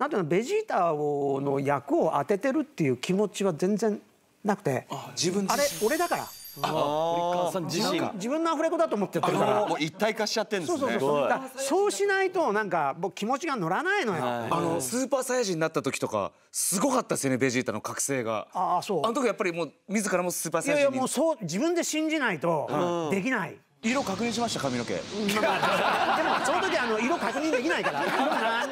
なんていうのベジータをの役を当ててるっていう気持ちは全然なくてあれ俺だから自分のアフレコだと思ってやってるからもう一体化しちゃってんですねそうそうそうそうしないとなんか僕気持ちが乗らないのよ、はい、あのスーパーサイヤ人になった時とかすごかったですよねベジータの覚醒がああそうあの時やっぱりもう自らもスーパーサイヤ人いやいやもうそう自分で信じないとできない、色確認しました髪の毛、まあ、でもその時あの色確認できないから